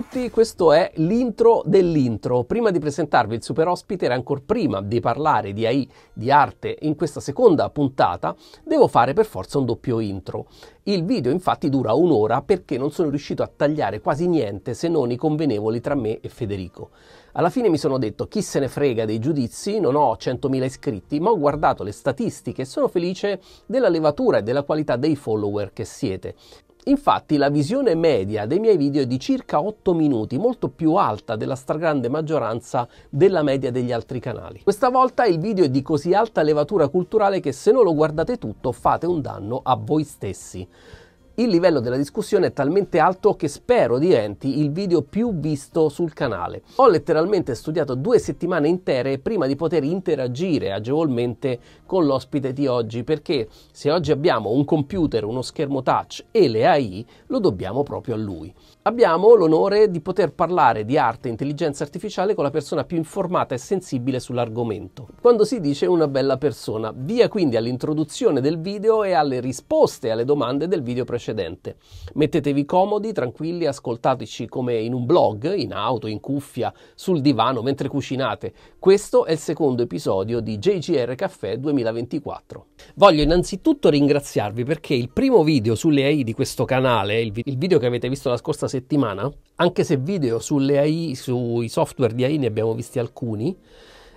tutti, questo è l'intro dell'intro. Prima di presentarvi il super ospite e ancora prima di parlare di AI, di arte in questa seconda puntata, devo fare per forza un doppio intro. Il video infatti dura un'ora perché non sono riuscito a tagliare quasi niente se non i convenevoli tra me e Federico. Alla fine mi sono detto chi se ne frega dei giudizi, non ho 100.000 iscritti, ma ho guardato le statistiche e sono felice della levatura e della qualità dei follower che siete. Infatti la visione media dei miei video è di circa 8 minuti, molto più alta della stragrande maggioranza della media degli altri canali. Questa volta il video è di così alta levatura culturale che se non lo guardate tutto fate un danno a voi stessi. Il livello della discussione è talmente alto che spero diventi il video più visto sul canale. Ho letteralmente studiato due settimane intere prima di poter interagire agevolmente con l'ospite di oggi perché se oggi abbiamo un computer, uno schermo touch e le AI lo dobbiamo proprio a lui abbiamo l'onore di poter parlare di arte e intelligenza artificiale con la persona più informata e sensibile sull'argomento. Quando si dice una bella persona, via quindi all'introduzione del video e alle risposte alle domande del video precedente. Mettetevi comodi, tranquilli, ascoltateci come in un blog, in auto, in cuffia, sul divano, mentre cucinate. Questo è il secondo episodio di JGR Caffè 2024. Voglio innanzitutto ringraziarvi perché il primo video sulle AI di questo canale, il, video che avete visto la scorsa settimana, settimana, anche se video sulle AI, sui software di AI ne abbiamo visti alcuni,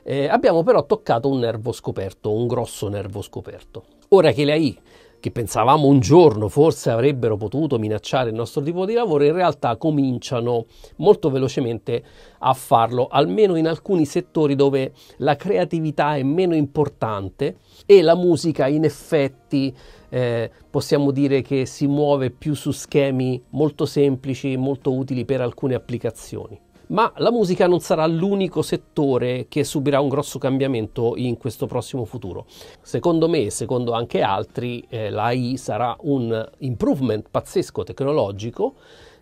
eh, abbiamo però toccato un nervo scoperto, un grosso nervo scoperto. Ora che le AI, che pensavamo un giorno forse avrebbero potuto minacciare il nostro tipo di lavoro, in realtà cominciano molto velocemente a farlo, almeno in alcuni settori dove la creatività è meno importante e la musica in effetti eh, possiamo dire che si muove più su schemi molto semplici, e molto utili per alcune applicazioni. Ma la musica non sarà l'unico settore che subirà un grosso cambiamento in questo prossimo futuro. Secondo me e secondo anche altri, eh, l'AI sarà un improvement pazzesco tecnologico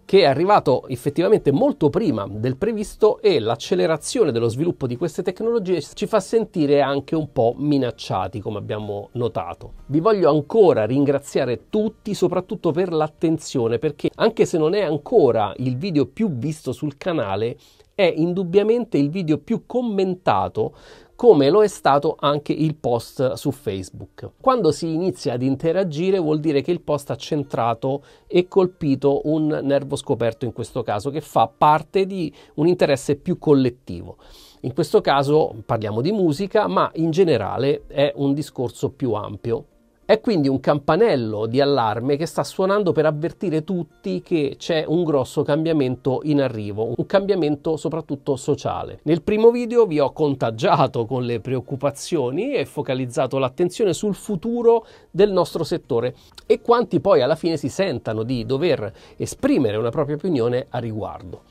che è arrivato effettivamente molto prima del previsto e l'accelerazione dello sviluppo di queste tecnologie ci fa sentire anche un po' minacciati, come abbiamo notato. Vi voglio ancora ringraziare tutti, soprattutto per l'attenzione, perché anche se non è ancora il video più visto sul canale, è indubbiamente il video più commentato come lo è stato anche il post su Facebook. Quando si inizia ad interagire vuol dire che il post ha centrato e colpito un nervo scoperto in questo caso che fa parte di un interesse più collettivo. In questo caso parliamo di musica, ma in generale è un discorso più ampio. È quindi un campanello di allarme che sta suonando per avvertire tutti che c'è un grosso cambiamento in arrivo, un cambiamento soprattutto sociale. Nel primo video vi ho contagiato con le preoccupazioni e focalizzato l'attenzione sul futuro del nostro settore e quanti poi alla fine si sentano di dover esprimere una propria opinione a riguardo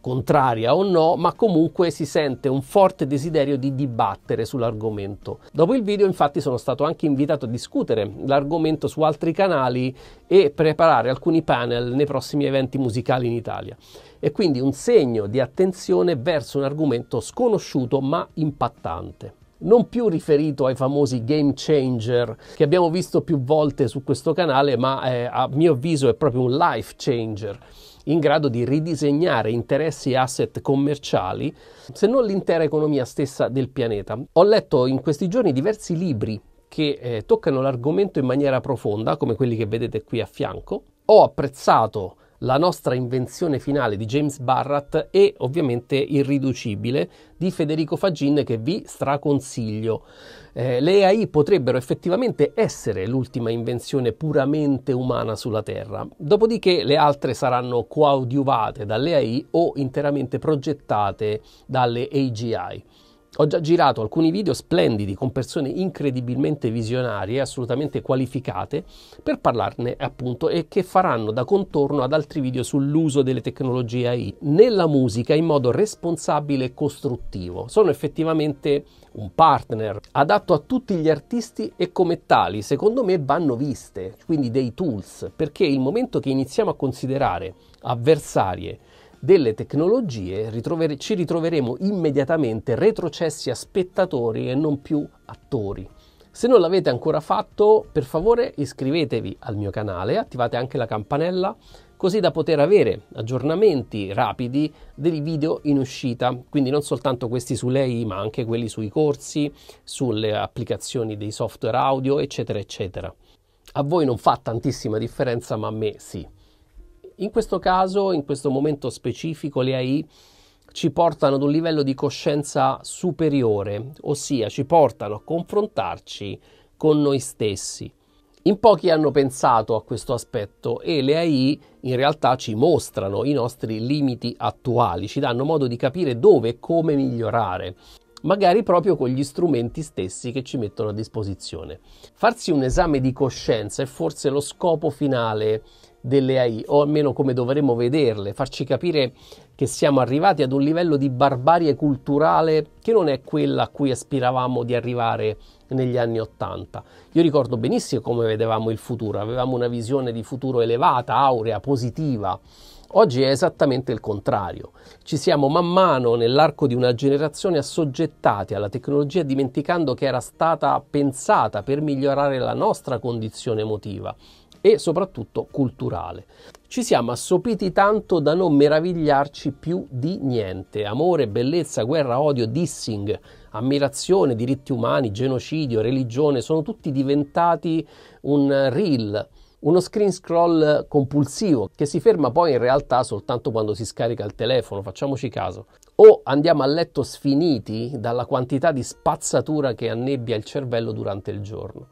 contraria o no, ma comunque si sente un forte desiderio di dibattere sull'argomento. Dopo il video infatti sono stato anche invitato a discutere l'argomento su altri canali e preparare alcuni panel nei prossimi eventi musicali in Italia. E quindi un segno di attenzione verso un argomento sconosciuto ma impattante non più riferito ai famosi game changer che abbiamo visto più volte su questo canale, ma eh, a mio avviso è proprio un life changer in grado di ridisegnare interessi e asset commerciali, se non l'intera economia stessa del pianeta. Ho letto in questi giorni diversi libri che eh, toccano l'argomento in maniera profonda, come quelli che vedete qui a fianco. Ho apprezzato la nostra invenzione finale di James Barratt e ovviamente Irriducibile di Federico Fagin che vi straconsiglio eh, le AI potrebbero effettivamente essere l'ultima invenzione puramente umana sulla Terra, dopodiché le altre saranno coadiuvate dalle AI o interamente progettate dalle AGI. Ho già girato alcuni video splendidi con persone incredibilmente visionarie, assolutamente qualificate, per parlarne appunto e che faranno da contorno ad altri video sull'uso delle tecnologie AI nella musica in modo responsabile e costruttivo. Sono effettivamente un partner adatto a tutti gli artisti e come tali, secondo me, vanno viste, quindi dei tools, perché il momento che iniziamo a considerare avversarie delle tecnologie ritrover- ci ritroveremo immediatamente retrocessi a spettatori e non più attori. Se non l'avete ancora fatto, per favore iscrivetevi al mio canale, attivate anche la campanella così da poter avere aggiornamenti rapidi dei video in uscita, quindi non soltanto questi su lei, ma anche quelli sui corsi, sulle applicazioni dei software audio eccetera eccetera. A voi non fa tantissima differenza ma a me sì. In questo caso, in questo momento specifico, le AI ci portano ad un livello di coscienza superiore, ossia ci portano a confrontarci con noi stessi. In pochi hanno pensato a questo aspetto e le AI in realtà ci mostrano i nostri limiti attuali, ci danno modo di capire dove e come migliorare, magari proprio con gli strumenti stessi che ci mettono a disposizione. Farsi un esame di coscienza è forse lo scopo finale delle AI, o almeno come dovremmo vederle, farci capire che siamo arrivati ad un livello di barbarie culturale che non è quella a cui aspiravamo di arrivare negli anni Ottanta. Io ricordo benissimo come vedevamo il futuro, avevamo una visione di futuro elevata, aurea, positiva. Oggi è esattamente il contrario. Ci siamo man mano nell'arco di una generazione assoggettati alla tecnologia dimenticando che era stata pensata per migliorare la nostra condizione emotiva, e soprattutto culturale. Ci siamo assopiti tanto da non meravigliarci più di niente. Amore, bellezza, guerra, odio, dissing, ammirazione, diritti umani, genocidio, religione, sono tutti diventati un reel, uno screen scroll compulsivo che si ferma poi in realtà soltanto quando si scarica il telefono, facciamoci caso. O andiamo a letto sfiniti dalla quantità di spazzatura che annebbia il cervello durante il giorno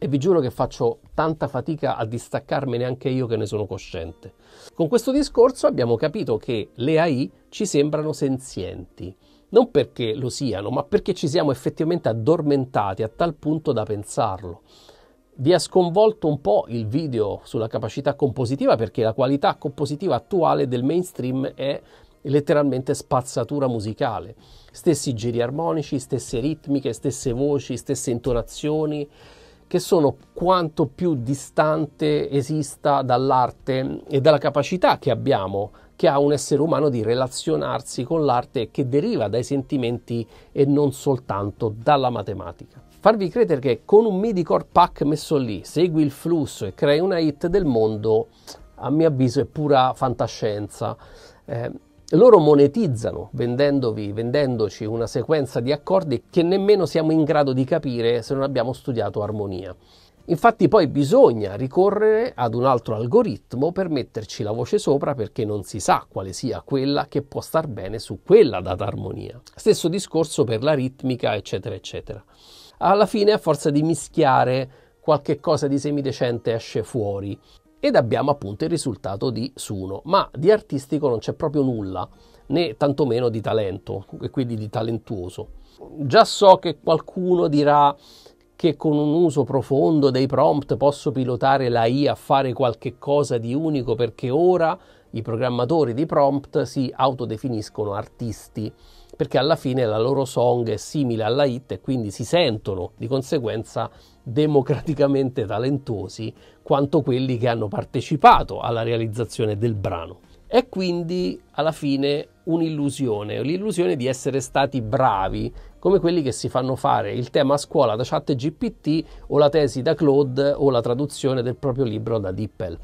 e vi giuro che faccio tanta fatica a distaccarmene anche io che ne sono cosciente. Con questo discorso abbiamo capito che le AI ci sembrano senzienti, non perché lo siano, ma perché ci siamo effettivamente addormentati a tal punto da pensarlo. Vi ha sconvolto un po' il video sulla capacità compositiva perché la qualità compositiva attuale del mainstream è letteralmente spazzatura musicale. Stessi giri armonici, stesse ritmiche, stesse voci, stesse intonazioni, che sono quanto più distante esista dall'arte e dalla capacità che abbiamo, che ha un essere umano di relazionarsi con l'arte che deriva dai sentimenti e non soltanto dalla matematica. Farvi credere che con un MIDI core pack messo lì segui il flusso e crei una hit del mondo, a mio avviso, è pura fantascienza. Eh, loro monetizzano vendendovi, vendendoci una sequenza di accordi che nemmeno siamo in grado di capire se non abbiamo studiato armonia. Infatti poi bisogna ricorrere ad un altro algoritmo per metterci la voce sopra perché non si sa quale sia quella che può star bene su quella data armonia. Stesso discorso per la ritmica, eccetera, eccetera. Alla fine, a forza di mischiare, qualche cosa di semidecente esce fuori ed abbiamo appunto il risultato di Suno, ma di artistico non c'è proprio nulla, né tantomeno di talento e quindi di talentuoso. Già so che qualcuno dirà che con un uso profondo dei prompt posso pilotare la I a fare qualche cosa di unico perché ora i programmatori di prompt si autodefiniscono artisti perché alla fine la loro song è simile alla hit e quindi si sentono di conseguenza democraticamente talentosi quanto quelli che hanno partecipato alla realizzazione del brano. È quindi alla fine un'illusione, l'illusione di essere stati bravi, come quelli che si fanno fare il tema a scuola da ChatGPT o la tesi da Claude o la traduzione del proprio libro da DeepL.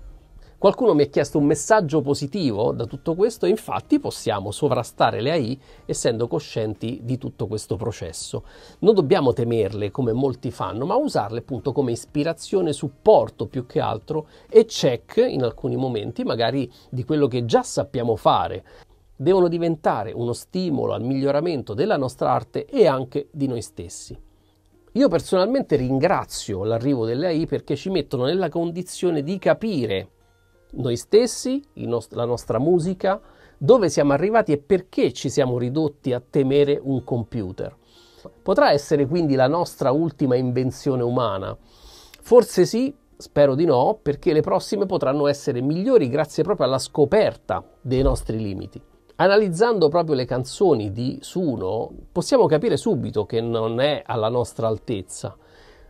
Qualcuno mi ha chiesto un messaggio positivo da tutto questo e infatti possiamo sovrastare le AI essendo coscienti di tutto questo processo. Non dobbiamo temerle come molti fanno, ma usarle appunto come ispirazione, supporto più che altro e check in alcuni momenti magari di quello che già sappiamo fare. Devono diventare uno stimolo al miglioramento della nostra arte e anche di noi stessi. Io personalmente ringrazio l'arrivo delle AI perché ci mettono nella condizione di capire noi stessi, nost- la nostra musica, dove siamo arrivati e perché ci siamo ridotti a temere un computer. Potrà essere quindi la nostra ultima invenzione umana? Forse sì, spero di no, perché le prossime potranno essere migliori grazie proprio alla scoperta dei nostri limiti. Analizzando proprio le canzoni di Suno, possiamo capire subito che non è alla nostra altezza,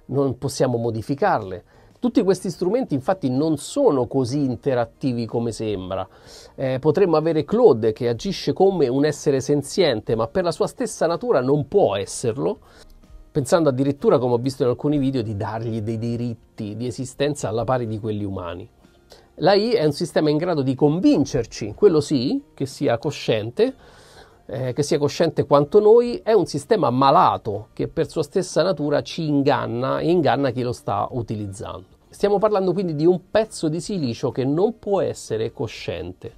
non possiamo modificarle, tutti questi strumenti infatti non sono così interattivi come sembra. Eh, potremmo avere Claude che agisce come un essere senziente, ma per la sua stessa natura non può esserlo, pensando addirittura, come ho visto in alcuni video, di dargli dei diritti di esistenza alla pari di quelli umani. L'AI è un sistema in grado di convincerci, quello sì, che sia cosciente, eh, che sia cosciente quanto noi, è un sistema malato che per sua stessa natura ci inganna e inganna chi lo sta utilizzando. Stiamo parlando quindi di un pezzo di silicio che non può essere cosciente,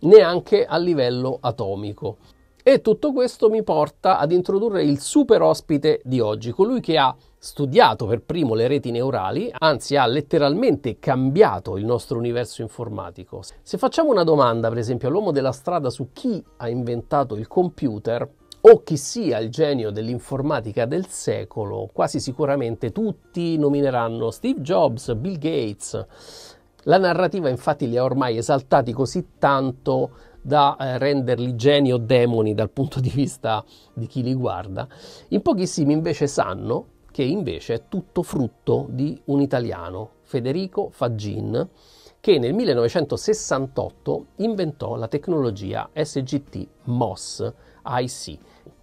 neanche a livello atomico. E tutto questo mi porta ad introdurre il super ospite di oggi, colui che ha studiato per primo le reti neurali, anzi ha letteralmente cambiato il nostro universo informatico. Se facciamo una domanda, per esempio, all'uomo della strada su chi ha inventato il computer, o chi sia il genio dell'informatica del secolo, quasi sicuramente tutti nomineranno Steve Jobs, Bill Gates. La narrativa infatti li ha ormai esaltati così tanto da eh, renderli geni o demoni dal punto di vista di chi li guarda. In pochissimi invece sanno che invece è tutto frutto di un italiano, Federico Faggin, che nel 1968 inventò la tecnologia SGT MOS IC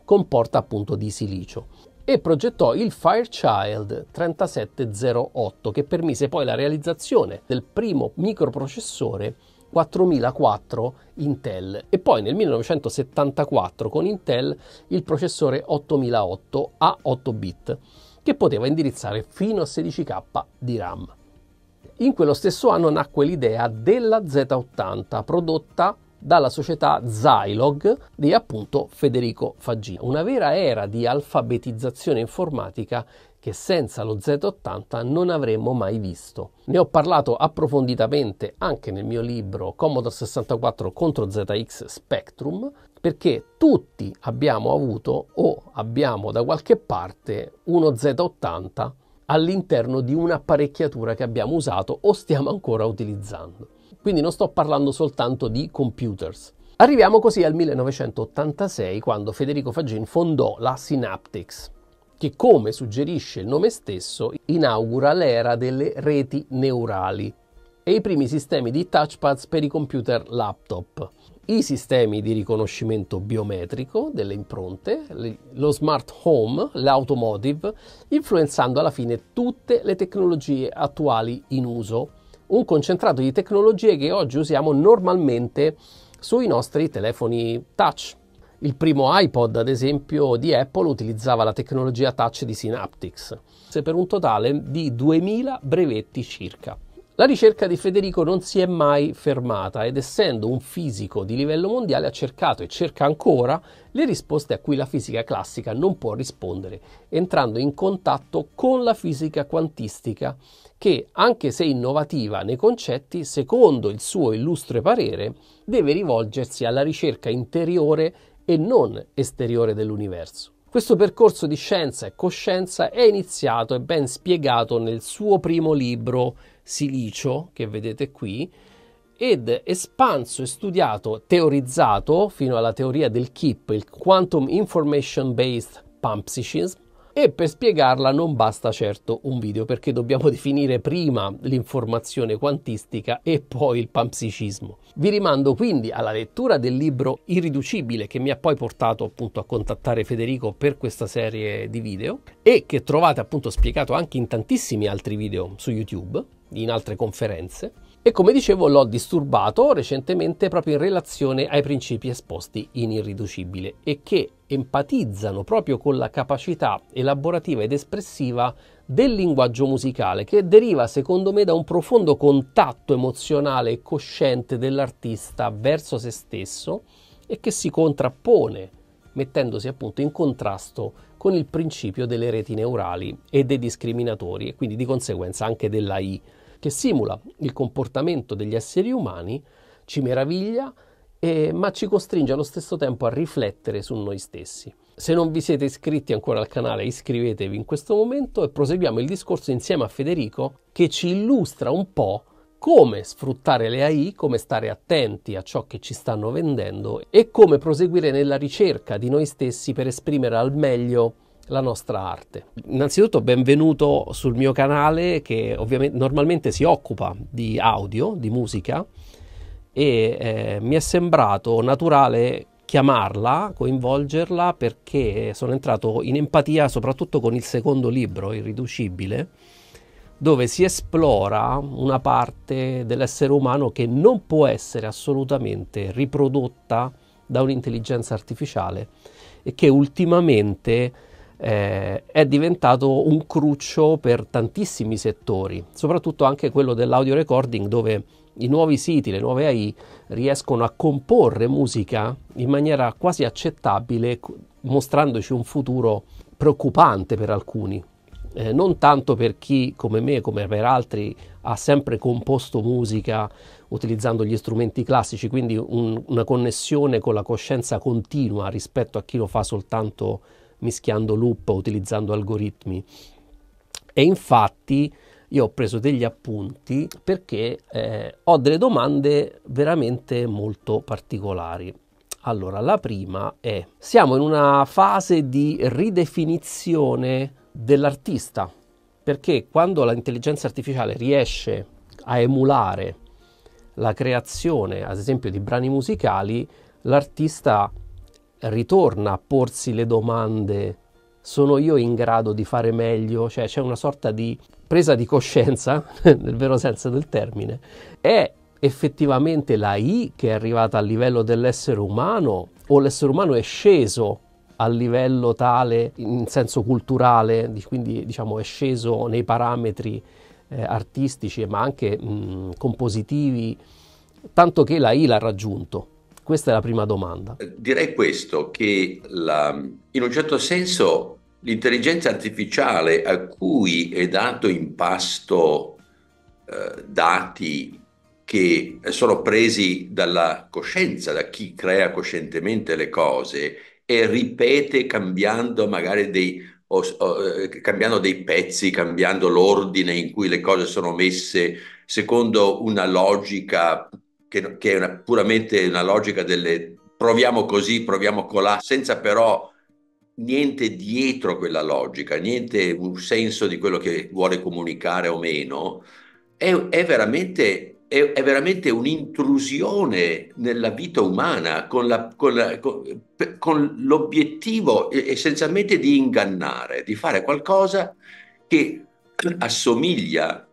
comporta appunto di silicio e progettò il Firechild 3708 che permise poi la realizzazione del primo microprocessore 4004 Intel e poi nel 1974 con Intel il processore 8008 a 8 bit che poteva indirizzare fino a 16k di RAM. In quello stesso anno nacque l'idea della Z80 prodotta dalla società Zilog di appunto Federico Faggino. Una vera era di alfabetizzazione informatica che senza lo Z80 non avremmo mai visto. Ne ho parlato approfonditamente anche nel mio libro Commodore 64 contro ZX Spectrum perché tutti abbiamo avuto o abbiamo da qualche parte uno Z80 all'interno di un'apparecchiatura che abbiamo usato o stiamo ancora utilizzando quindi non sto parlando soltanto di computers. Arriviamo così al 1986 quando Federico Fagin fondò la Synaptics, che come suggerisce il nome stesso inaugura l'era delle reti neurali e i primi sistemi di touchpads per i computer laptop, i sistemi di riconoscimento biometrico delle impronte, lo smart home, l'automotive, influenzando alla fine tutte le tecnologie attuali in uso un concentrato di tecnologie che oggi usiamo normalmente sui nostri telefoni touch. Il primo iPod, ad esempio, di Apple utilizzava la tecnologia touch di Synaptics, per un totale di 2000 brevetti circa. La ricerca di Federico non si è mai fermata ed essendo un fisico di livello mondiale ha cercato e cerca ancora le risposte a cui la fisica classica non può rispondere, entrando in contatto con la fisica quantistica che, anche se innovativa nei concetti, secondo il suo illustre parere, deve rivolgersi alla ricerca interiore e non esteriore dell'universo. Questo percorso di scienza e coscienza è iniziato e ben spiegato nel suo primo libro Silicio, che vedete qui, ed espanso e studiato, teorizzato fino alla teoria del KIP, il Quantum Information Based Panpsychism, e per spiegarla non basta certo un video perché dobbiamo definire prima l'informazione quantistica e poi il panpsicismo. Vi rimando quindi alla lettura del libro Irriducibile che mi ha poi portato appunto a contattare Federico per questa serie di video e che trovate appunto spiegato anche in tantissimi altri video su YouTube, in altre conferenze e come dicevo l'ho disturbato recentemente proprio in relazione ai principi esposti in Irriducibile e che empatizzano proprio con la capacità elaborativa ed espressiva del linguaggio musicale che deriva secondo me da un profondo contatto emozionale e cosciente dell'artista verso se stesso e che si contrappone mettendosi appunto in contrasto con il principio delle reti neurali e dei discriminatori e quindi di conseguenza anche della I che simula il comportamento degli esseri umani, ci meraviglia, eh, ma ci costringe allo stesso tempo a riflettere su noi stessi. Se non vi siete iscritti ancora al canale iscrivetevi in questo momento e proseguiamo il discorso insieme a Federico che ci illustra un po' come sfruttare le AI, come stare attenti a ciò che ci stanno vendendo e come proseguire nella ricerca di noi stessi per esprimere al meglio la nostra arte. Innanzitutto benvenuto sul mio canale che ovviamente normalmente si occupa di audio, di musica e eh, mi è sembrato naturale chiamarla, coinvolgerla perché sono entrato in empatia soprattutto con il secondo libro, Irriducibile, dove si esplora una parte dell'essere umano che non può essere assolutamente riprodotta da un'intelligenza artificiale e che ultimamente eh, è diventato un cruccio per tantissimi settori, soprattutto anche quello dell'audio recording dove i nuovi siti, le nuove AI riescono a comporre musica in maniera quasi accettabile, mostrandoci un futuro preoccupante per alcuni. Eh, non tanto per chi come me, come per altri, ha sempre composto musica utilizzando gli strumenti classici, quindi un, una connessione con la coscienza continua rispetto a chi lo fa soltanto mischiando loop, utilizzando algoritmi. E infatti io ho preso degli appunti perché eh, ho delle domande veramente molto particolari. Allora, la prima è, siamo in una fase di ridefinizione dell'artista, perché quando l'intelligenza artificiale riesce a emulare la creazione, ad esempio, di brani musicali, l'artista ritorna a porsi le domande sono io in grado di fare meglio, cioè c'è una sorta di presa di coscienza, nel vero senso del termine, è effettivamente la I che è arrivata al livello dell'essere umano o l'essere umano è sceso a livello tale in senso culturale, quindi diciamo è sceso nei parametri eh, artistici ma anche mh, mm, compositivi, tanto che la I l'ha raggiunto. Questa è la prima domanda. Eh, direi questo, che la, in un certo senso l'intelligenza artificiale a cui è dato impasto eh, dati che sono presi dalla coscienza, da chi crea coscientemente le cose e ripete cambiando magari dei, o, o, eh, cambiando dei pezzi, cambiando l'ordine in cui le cose sono messe secondo una logica che, che è una, puramente una logica delle proviamo così, proviamo colà, senza però niente dietro quella logica, niente un senso di quello che vuole comunicare o meno, è, è veramente è, veramente un'intrusione nella vita umana con, la, con, la, con, con, l'obiettivo essenzialmente di ingannare, di fare qualcosa che assomiglia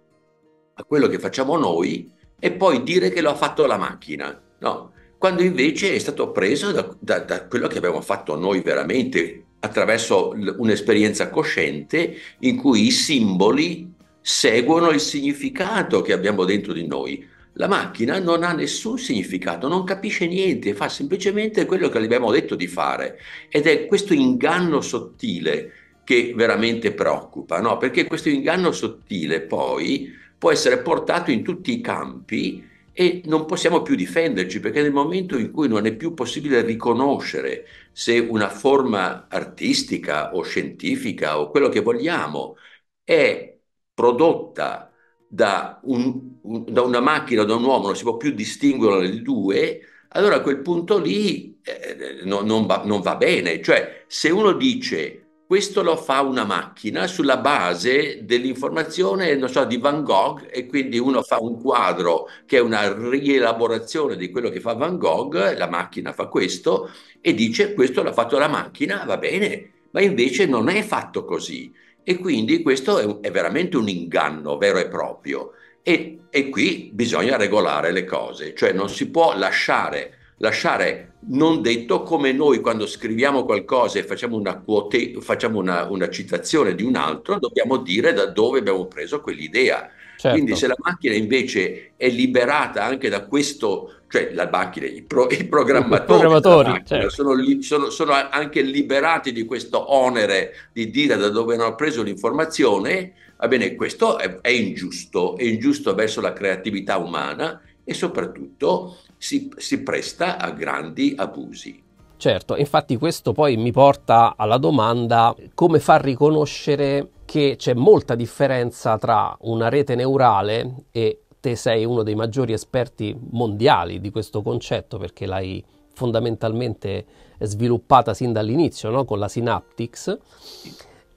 a quello che facciamo noi, e poi dire che lo ha fatto la macchina, no? Quando invece è stato preso da, da, da quello che abbiamo fatto noi veramente attraverso un'esperienza cosciente in cui i simboli seguono il significato che abbiamo dentro di noi. La macchina non ha nessun significato, non capisce niente, fa semplicemente quello che gli abbiamo detto di fare. Ed è questo inganno sottile che veramente preoccupa, no? perché questo inganno sottile poi può essere portato in tutti i campi e non possiamo più difenderci perché nel momento in cui non è più possibile riconoscere se una forma artistica o scientifica o quello che vogliamo è prodotta da, un, da una macchina o da un uomo, non si può più distinguere le due, allora a quel punto lì eh, no, non, va, non va bene. Cioè se uno dice questo lo fa una macchina sulla base dell'informazione, so, di Van Gogh e quindi uno fa un quadro che è una rielaborazione di quello che fa Van Gogh, la macchina fa questo e dice questo l'ha fatto la macchina, va bene, ma invece non è fatto così. E quindi questo è, veramente un inganno vero e proprio. E, e qui bisogna regolare le cose, cioè non si può lasciare lasciare non detto come noi quando scriviamo qualcosa e facciamo una, quote, facciamo una, una citazione di un altro, dobbiamo dire da dove abbiamo preso quell'idea. Certo. Quindi se la macchina invece è liberata anche da questo, cioè la macchina, i, pro, i programmatori, programmatori macchina, certo. sono, li, sono, sono, anche liberati di questo onere di dire da dove hanno preso l'informazione, va bene, questo è, è ingiusto, è ingiusto verso la creatività umana e soprattutto si, si presta a grandi abusi. Certo, infatti questo poi mi porta alla domanda come far riconoscere che c'è molta differenza tra una rete neurale e te sei uno dei maggiori esperti mondiali di questo concetto perché l'hai fondamentalmente sviluppata sin dall'inizio no? con la Synaptics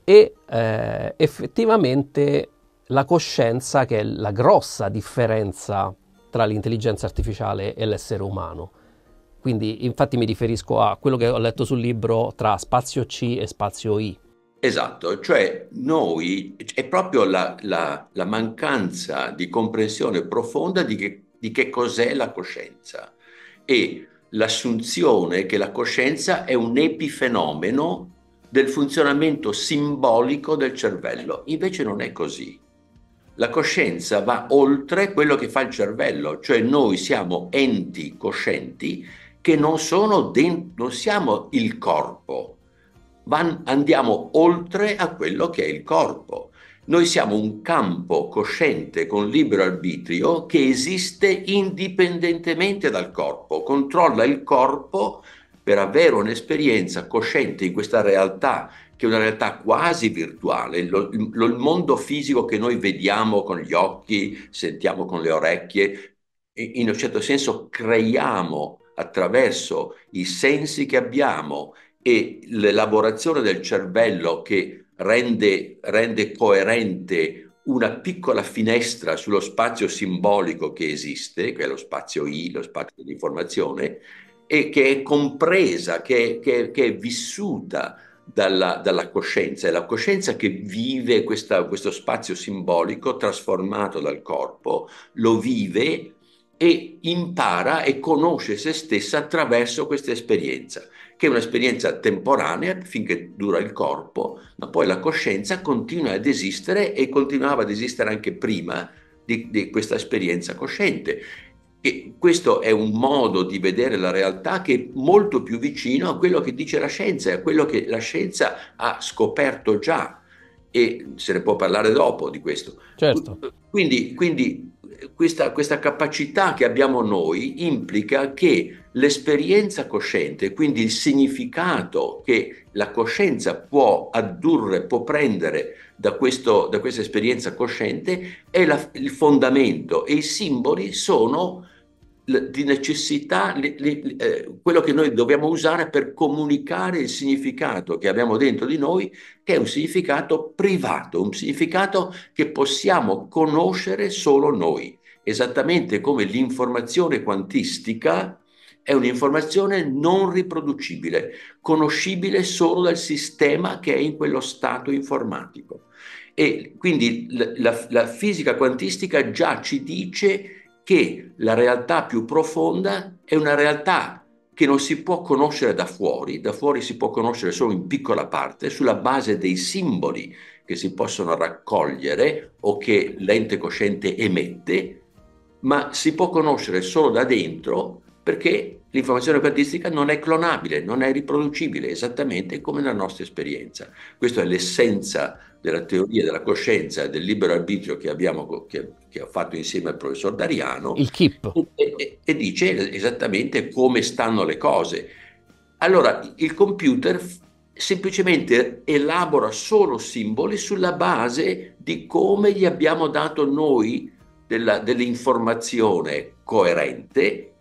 e eh, effettivamente la coscienza che è la grossa differenza tra l'intelligenza artificiale e l'essere umano. Quindi infatti mi riferisco a quello che ho letto sul libro tra spazio C e spazio I. Esatto, cioè noi, è proprio la, la, la mancanza di comprensione profonda di che, di che cos'è la coscienza e l'assunzione che la coscienza è un epifenomeno del funzionamento simbolico del cervello. Invece non è così la coscienza va oltre quello che fa il cervello, cioè noi siamo enti coscienti che non sono dentro, non siamo il corpo, ma andiamo oltre a quello che è il corpo. Noi siamo un campo cosciente con libero arbitrio che esiste indipendentemente dal corpo, controlla il corpo per avere un'esperienza cosciente in questa realtà che è una realtà quasi virtuale, lo, lo, il mondo fisico che noi vediamo con gli occhi, sentiamo con le orecchie, in un certo senso creiamo attraverso i sensi che abbiamo e l'elaborazione del cervello che rende, rende coerente una piccola finestra sullo spazio simbolico che esiste, che è lo spazio I, lo spazio di informazione, e che è compresa, che, che, che è vissuta dalla, dalla, coscienza, è la coscienza che vive questa, questo spazio simbolico trasformato dal corpo, lo vive e impara e conosce se stessa attraverso questa esperienza, che è un'esperienza temporanea finché dura il corpo, ma poi la coscienza continua ad esistere e continuava ad esistere anche prima di, di questa esperienza cosciente e questo è un modo di vedere la realtà che è molto più vicino a quello che dice la scienza, e a quello che la scienza ha scoperto già e se ne può parlare dopo di questo. Certo. Quindi, quindi questa, questa capacità che abbiamo noi implica che l'esperienza cosciente, quindi il significato che la coscienza può addurre, può prendere da, questo, da questa esperienza cosciente è la, il fondamento e i simboli sono di necessità le, le, eh, quello che noi dobbiamo usare per comunicare il significato che abbiamo dentro di noi, che è un significato privato, un significato che possiamo conoscere solo noi, esattamente come l'informazione quantistica è un'informazione non riproducibile, conoscibile solo dal sistema che è in quello stato informatico. E quindi la, la fisica quantistica già ci dice che la realtà più profonda è una realtà che non si può conoscere da fuori, da fuori si può conoscere solo in piccola parte, sulla base dei simboli che si possono raccogliere o che l'ente cosciente emette, ma si può conoscere solo da dentro perché l'informazione quantistica non è clonabile, non è riproducibile, esattamente come nella nostra esperienza. Questa è l'essenza della teoria della coscienza e del libero arbitrio che, abbiamo, che, che ho fatto insieme al professor Dariano. Il KIP. E, e, e dice esattamente come stanno le cose. Allora, il computer semplicemente elabora solo simboli sulla base di come gli abbiamo dato noi della, dell'informazione coerente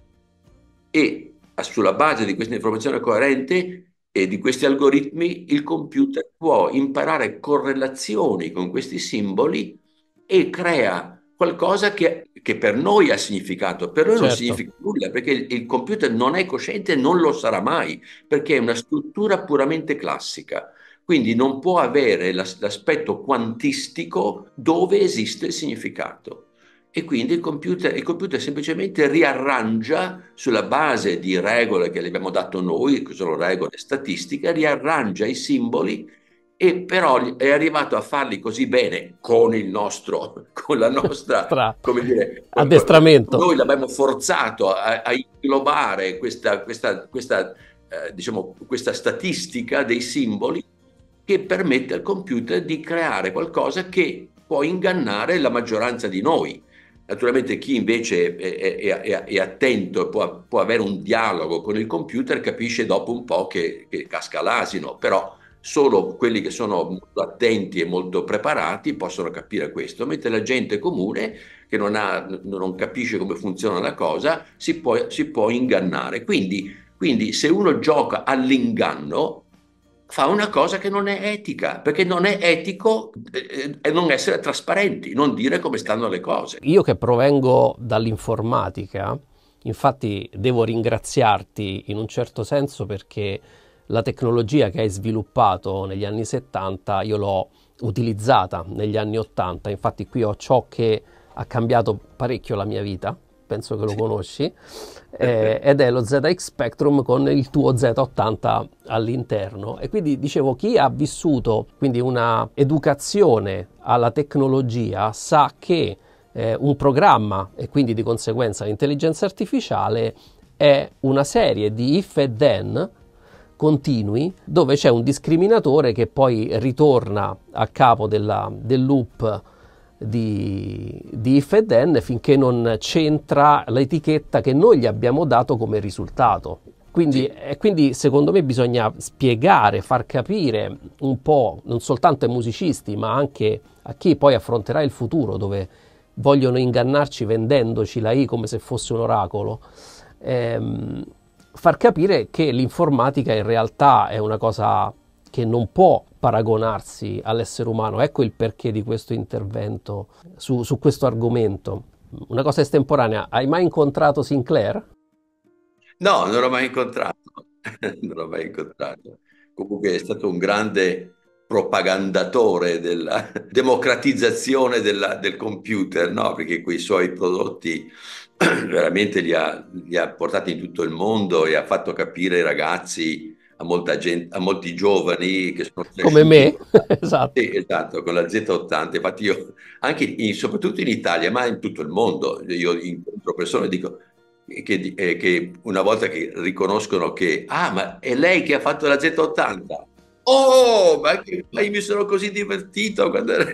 e sulla base di questa informazione coerente e di questi algoritmi il computer può imparare correlazioni con questi simboli e crea qualcosa che, che per noi ha significato, per noi certo. non significa nulla, perché il, il computer non è cosciente e non lo sarà mai, perché è una struttura puramente classica. Quindi non può avere l'aspetto quantistico dove esiste il significato e quindi il computer, il computer, semplicemente riarrangia sulla base di regole che le abbiamo dato noi, che sono regole statistiche, riarrangia i simboli e però è arrivato a farli così bene con il nostro, con la nostra, Stra. come dire, addestramento. Noi l'abbiamo forzato a, a inglobare questa, questa, questa, eh, diciamo, questa statistica dei simboli che permette al computer di creare qualcosa che può ingannare la maggioranza di noi Naturalmente chi invece è, è, è, è attento e può, può, avere un dialogo con il computer capisce dopo un po' che, che casca l'asino, però solo quelli che sono molto attenti e molto preparati possono capire questo, mentre la gente comune che non, ha, non capisce come funziona la cosa si può, si può ingannare. Quindi, quindi, se uno gioca all'inganno fa una cosa che non è etica, perché non è etico eh, eh, non essere trasparenti, non dire come stanno le cose. Io che provengo dall'informatica, infatti devo ringraziarti in un certo senso perché la tecnologia che hai sviluppato negli anni 70 io l'ho utilizzata negli anni 80, infatti qui ho ciò che ha cambiato parecchio la mia vita penso che lo conosci, eh, eh. eh, ed è lo ZX Spectrum con il tuo Z80 all'interno. E quindi dicevo, chi ha vissuto quindi una educazione alla tecnologia sa che eh, un programma e quindi di conseguenza l'intelligenza artificiale è una serie di if e then continui dove c'è un discriminatore che poi ritorna a capo della, del loop di, di IFEDEN finché non c'entra l'etichetta che noi gli abbiamo dato come risultato. Quindi, sì. Eh, quindi, secondo me bisogna spiegare, far capire un po' non soltanto ai musicisti ma anche a chi poi affronterà il futuro dove vogliono ingannarci vendendoci la I come se fosse un oracolo, ehm, far capire che l'informatica in realtà è una cosa che non può paragonarsi all'essere umano. Ecco il perché di questo intervento su, su questo argomento. Una cosa estemporanea, hai mai incontrato Sinclair? No, non l'ho mai incontrato, non l'ho mai incontrato. Comunque è stato un grande propagandatore della democratizzazione della, del computer, no? perché quei suoi prodotti veramente li ha, li ha portati in tutto il mondo e ha fatto capire ai ragazzi a, molta gente, a molti giovani che sono... Come me, esatto. Sì, esatto, con la Z80. Infatti io, anche in, soprattutto in Italia, ma in tutto il mondo, io incontro persone e dico, eh, che, eh, che, una volta che riconoscono che ah ma è lei che ha fatto la Z80 oh ma, che, ma io mi sono così divertito quando...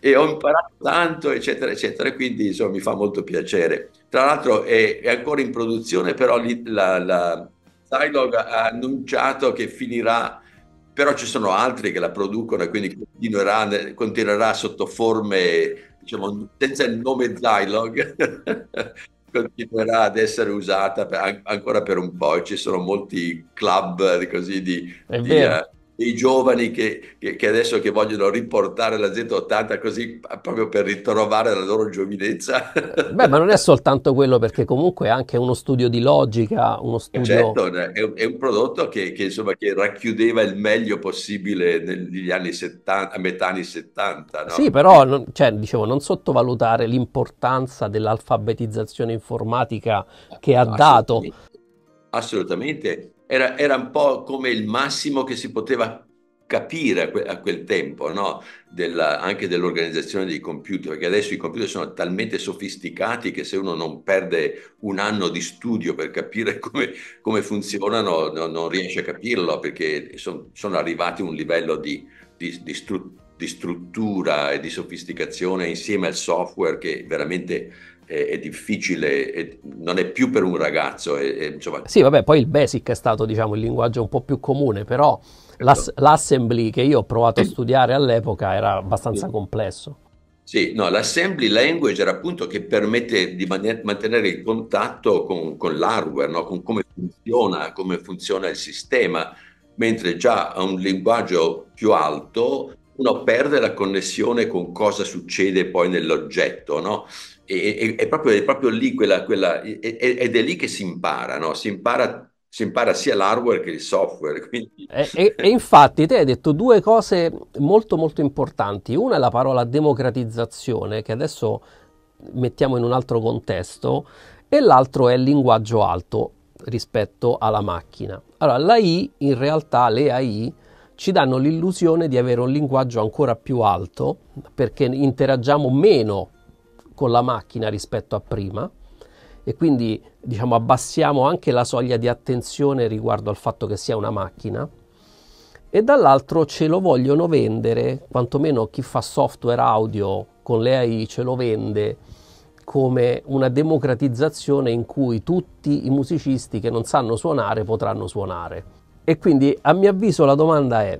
e ho imparato tanto eccetera eccetera quindi insomma mi fa molto piacere tra l'altro è, è ancora in produzione però la, la, Dialog ha annunciato che finirà, però ci sono altri che la producono e quindi continuerà, continuerà sotto forme, diciamo, senza il nome Dialog, continuerà ad essere usata per, ancora per un po'. Ci sono molti club così di... di, Uh, dei giovani che, che, adesso che vogliono riportare la Z80 così proprio per ritrovare la loro giovinezza. Beh, ma non è soltanto quello, perché comunque è anche uno studio di logica, uno eh, studio... Certo, è, è un prodotto che, che, insomma, che racchiudeva il meglio possibile negli anni 70, a metà anni 70. No? Sì, però non, cioè, dicevo, non sottovalutare l'importanza dell'alfabetizzazione informatica che ha dato. Assolutamente, era, era un po' come il massimo che si poteva capire a, que- a quel tempo, no? Della, anche dell'organizzazione dei computer, perché adesso i computer sono talmente sofisticati che se uno non perde un anno di studio per capire come, come funzionano, no, non riesce a capirlo, perché son, sono arrivati a un livello di, di, di, stru- di struttura e di sofisticazione insieme al software che veramente è, è difficile, è, non è più per un ragazzo. Insomma... Sì, vabbè, poi il basic è stato diciamo, il linguaggio un po' più comune, però certo. l'ass- l'assembly che io ho provato a eh. studiare all'epoca era abbastanza complesso. Sì, no, l'assembly language era appunto che permette di man- mantenere il contatto con, con l'hardware, no? con come funziona, come funziona il sistema, mentre già un linguaggio più alto uno perde la connessione con cosa succede poi nell'oggetto, no? E, e, è, proprio, è, proprio, lì quella, quella è, ed è lì che si impara, no? Si impara si impara sia l'hardware che il software. Quindi... E, e, e, infatti te hai detto due cose molto molto importanti. Una è la parola democratizzazione, che adesso mettiamo in un altro contesto, e l'altro è il linguaggio alto rispetto alla macchina. Allora, l'AI, in realtà le AI ci danno l'illusione di avere un linguaggio ancora più alto perché interagiamo meno con la macchina rispetto a prima e quindi diciamo, abbassiamo anche la soglia di attenzione riguardo al fatto che sia una macchina e dall'altro ce lo vogliono vendere, quantomeno chi fa software audio con le AI ce lo vende come una democratizzazione in cui tutti i musicisti che non sanno suonare potranno suonare. E quindi a mio avviso la domanda è,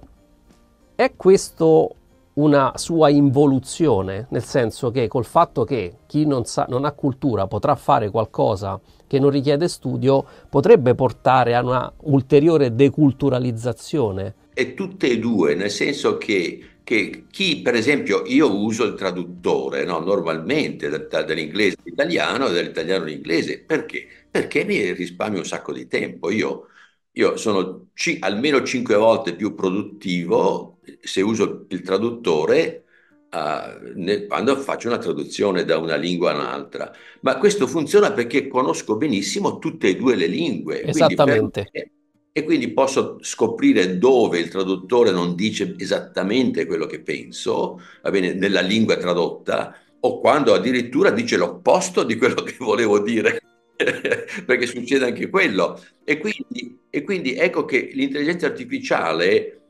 è questo una sua involuzione, nel senso che col fatto che chi non, sa, non, ha cultura potrà fare qualcosa che non richiede studio, potrebbe portare a una ulteriore deculturalizzazione. E tutte e due, nel senso che, che chi, per esempio, io uso il traduttore no? normalmente dall'inglese all'italiano e dall'italiano all'inglese, perché? Perché mi risparmio un sacco di tempo. Io io sono c- almeno 5 volte più produttivo se uso il traduttore uh, ne- quando faccio una traduzione da una lingua a un'altra. Ma questo funziona perché conosco benissimo tutte e due le lingue. Esattamente. Quindi me, e quindi posso scoprire dove il traduttore non dice esattamente quello che penso, va bene, nella lingua tradotta, o quando addirittura dice l'opposto di quello che volevo dire. perché succede anche quello. E quindi, e quindi ecco che l'intelligenza artificiale,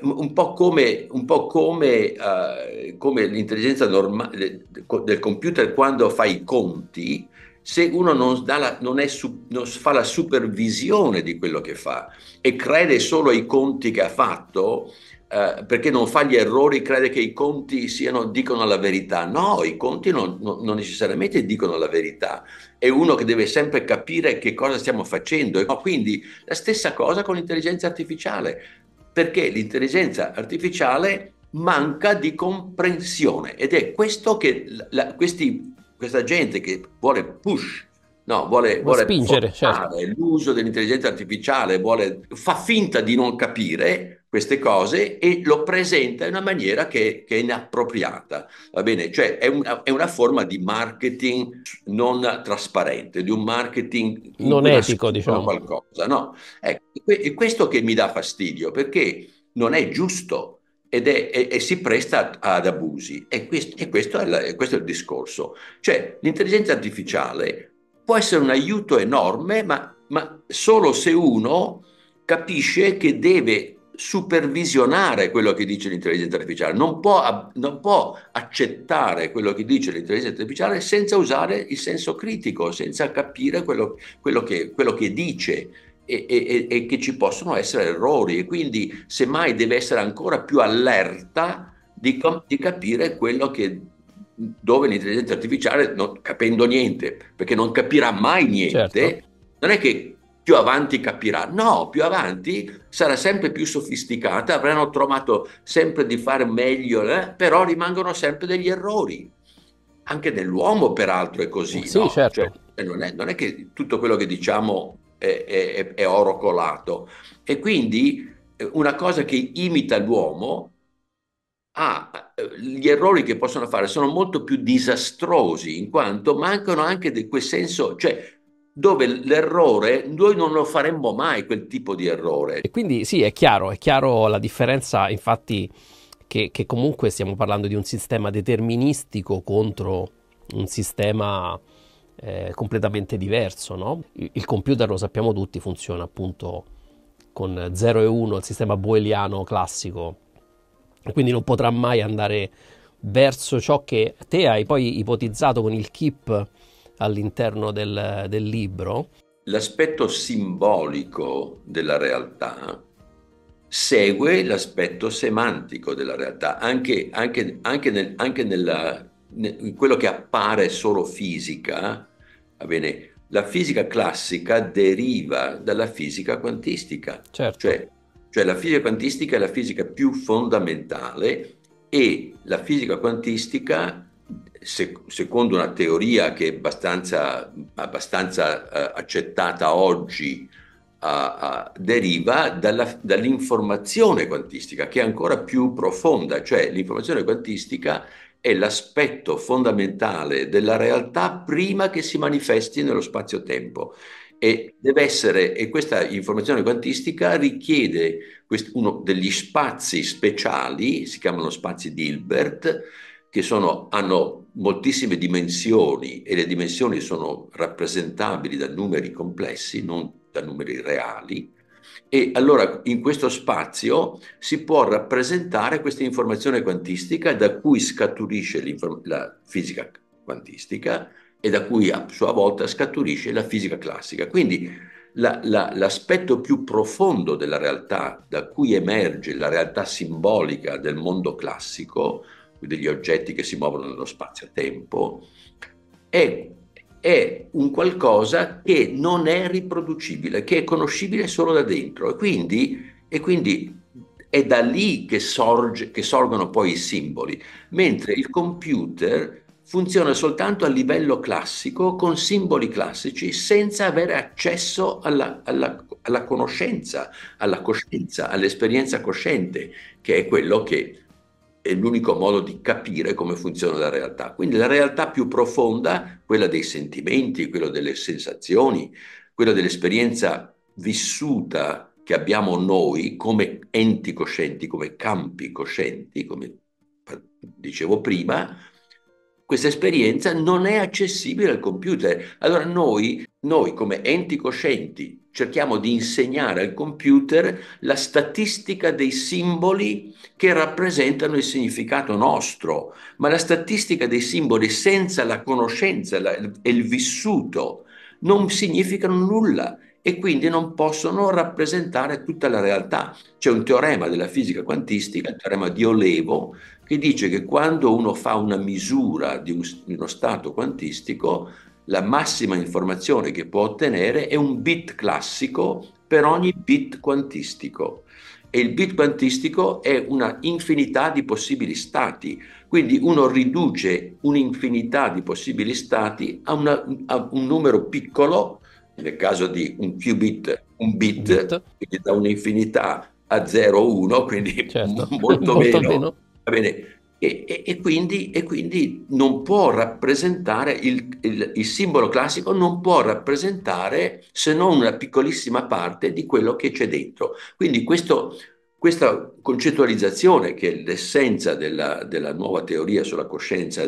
uh, un po' come, un po come, uh, come l'intelligenza normale del computer quando fa i conti, se uno non, la, non, è, non, fa la supervisione di quello che fa e crede solo ai conti che ha fatto, eh, perché non fa gli errori, crede che i conti siano, dicono la verità. No, i conti non, non, non, necessariamente dicono la verità. È uno che deve sempre capire che cosa stiamo facendo. No, quindi la stessa cosa con l'intelligenza artificiale, perché l'intelligenza artificiale manca di comprensione ed è questo che la, questi, questa gente che vuole push No, vuole, vuole spingere certo. l'uso dell'intelligenza artificiale, vuole, fa finta di non capire, queste cose e lo presenta in una maniera che, che è inappropriata, va bene? Cioè è una, è una, forma di marketing non trasparente, di un marketing non etico, diciamo. Qualcosa, no? Ecco, è questo che mi dà fastidio, perché non è giusto ed è, e, e si presta ad abusi. E, questo, e questo, è la, questo è il discorso. Cioè l'intelligenza artificiale può essere un aiuto enorme, ma, ma solo se uno capisce che deve supervisionare quello che dice l'intelligenza artificiale, non può, non può, accettare quello che dice l'intelligenza artificiale senza usare il senso critico, senza capire quello, quello, che, quello che, dice. E, e, e, che ci possono essere errori e quindi semmai deve essere ancora più allerta di, di capire quello che dove l'intelligenza artificiale, non, capendo niente, perché non capirà mai niente, certo. non è che più avanti capirà. No, più avanti sarà sempre più sofisticata, avranno trovato sempre di fare meglio, eh? però rimangono sempre degli errori. Anche nell'uomo, peraltro, è così. Eh sì, no? certo. Cioè, eh, non, è, non, è, che tutto quello che diciamo è, è, è oro colato. E quindi eh, una cosa che imita l'uomo Ah, gli errori che possono fare sono molto più disastrosi in quanto mancano anche di quel senso, cioè dove l'errore, noi non lo faremmo mai quel tipo di errore. E quindi sì, è chiaro, è chiaro la differenza, infatti, che, che comunque stiamo parlando di un sistema deterministico contro un sistema eh, completamente diverso, no? il, il computer, lo sappiamo tutti, funziona appunto con 0 e 1, il sistema booleano classico, quindi non potrà mai andare verso ciò che te hai poi ipotizzato con il KIP all'interno del, del libro. L'aspetto simbolico della realtà segue l'aspetto semantico della realtà, anche, anche, anche, nel, anche nella, in quello che appare solo fisica, va bene, la fisica classica deriva dalla fisica quantistica, certo. cioè, cioè la fisica quantistica è la fisica più fondamentale e la fisica quantistica se, secondo una teoria che è abbastanza, abbastanza uh, accettata oggi, uh, uh, deriva dalla, dall'informazione quantistica, che è ancora più profonda, cioè l'informazione quantistica è l'aspetto fondamentale della realtà prima che si manifesti nello spazio-tempo. E, essere, e questa informazione quantistica richiede quest, uno degli spazi speciali, si chiamano spazi di Hilbert, che sono, hanno moltissime dimensioni e le dimensioni sono rappresentabili da numeri complessi, non da numeri reali, e allora in questo spazio si può rappresentare questa informazione quantistica da cui scaturisce la fisica quantistica e da cui a sua volta scaturisce la fisica classica. Quindi la, la, l'aspetto più profondo della realtà, da cui emerge la realtà simbolica del mondo classico, degli oggetti che si muovono nello spazio-tempo, è, è un qualcosa che non è riproducibile, che è conoscibile solo da dentro e quindi, e quindi è da lì che, sorge, che sorgono poi i simboli, mentre il computer funziona soltanto a livello classico, con simboli classici, senza avere accesso alla, alla, alla conoscenza, alla coscienza, all'esperienza cosciente, che è quello che è l'unico modo di capire come funziona la realtà. Quindi la realtà più profonda, quella dei sentimenti, quella delle sensazioni, quella dell'esperienza vissuta che abbiamo noi come enti coscienti, come campi coscienti, come dicevo prima, questa esperienza non è accessibile al computer. Allora noi, noi come enti coscienti cerchiamo di insegnare al computer la statistica dei simboli che rappresentano il significato nostro, ma la statistica dei simboli senza la conoscenza e il vissuto non significano nulla e quindi non possono rappresentare tutta la realtà. C'è un teorema della fisica quantistica, il teorema di Olevo, che dice che quando uno fa una misura di, uno stato quantistico, la massima informazione che può ottenere è un bit classico per ogni bit quantistico. E il bit quantistico è una infinità di possibili stati, quindi uno riduce un'infinità di possibili stati a, una, a un numero piccolo, nel caso di un qubit, un bit, bit. quindi da un'infinità a 0,1, quindi certo. molto, molto meno. meno e, e, e, quindi, e, quindi, non può rappresentare il, il, il simbolo classico, non può rappresentare se non una piccolissima parte di quello che c'è dentro. Quindi questo questa concettualizzazione, che è l'essenza della, della, nuova teoria sulla coscienza